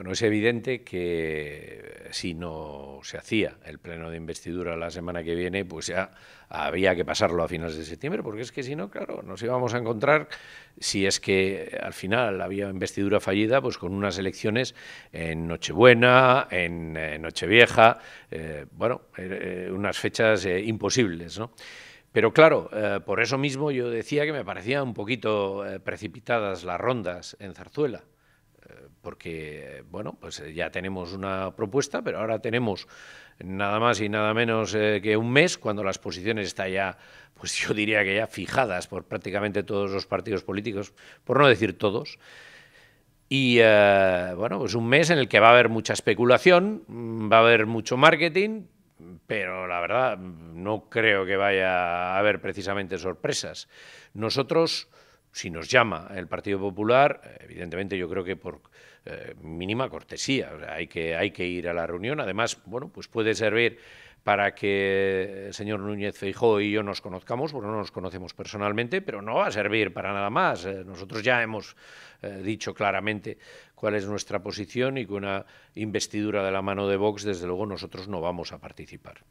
Bueno, es evidente que eh, si no se hacía el pleno de investidura la semana que viene, pues ya había que pasarlo a finales de septiembre, porque es que si no, claro, nos íbamos a encontrar, si es que al final había investidura fallida, pues con unas elecciones en Nochebuena, en eh, Nochevieja, eh, bueno, unas fechas imposibles, ¿no? Pero claro, por eso mismo yo decía que me parecían un poquito precipitadas las rondas en Zarzuela porque, bueno, pues eh, ya tenemos una propuesta, pero ahora tenemos nada más y nada menos eh, que un mes, cuando las posiciones están ya, pues yo diría que ya fijadas por prácticamente todos los partidos políticos, por no decir todos. Y eh, bueno, pues un mes en el que va a haber mucha especulación, mm, va a haber mucho marketing, pero la verdad mm, no creo que vaya a haber precisamente sorpresas. Nosotros si nos llama el Partido Popular, evidentemente yo creo que por eh, mínima cortesía, hay, que, hay que ir a la reunión. Además, bueno, pues puede servir para que el señor Núñez Feijóo y yo nos conozcamos, bueno, no nos conocemos personalmente, pero no va a servir para nada más. Eh, nosotros ya hemos eh, dicho claramente cuál es nuestra posición y con una investidura de la mano de Vox, desde luego, nosotros no vamos a participar.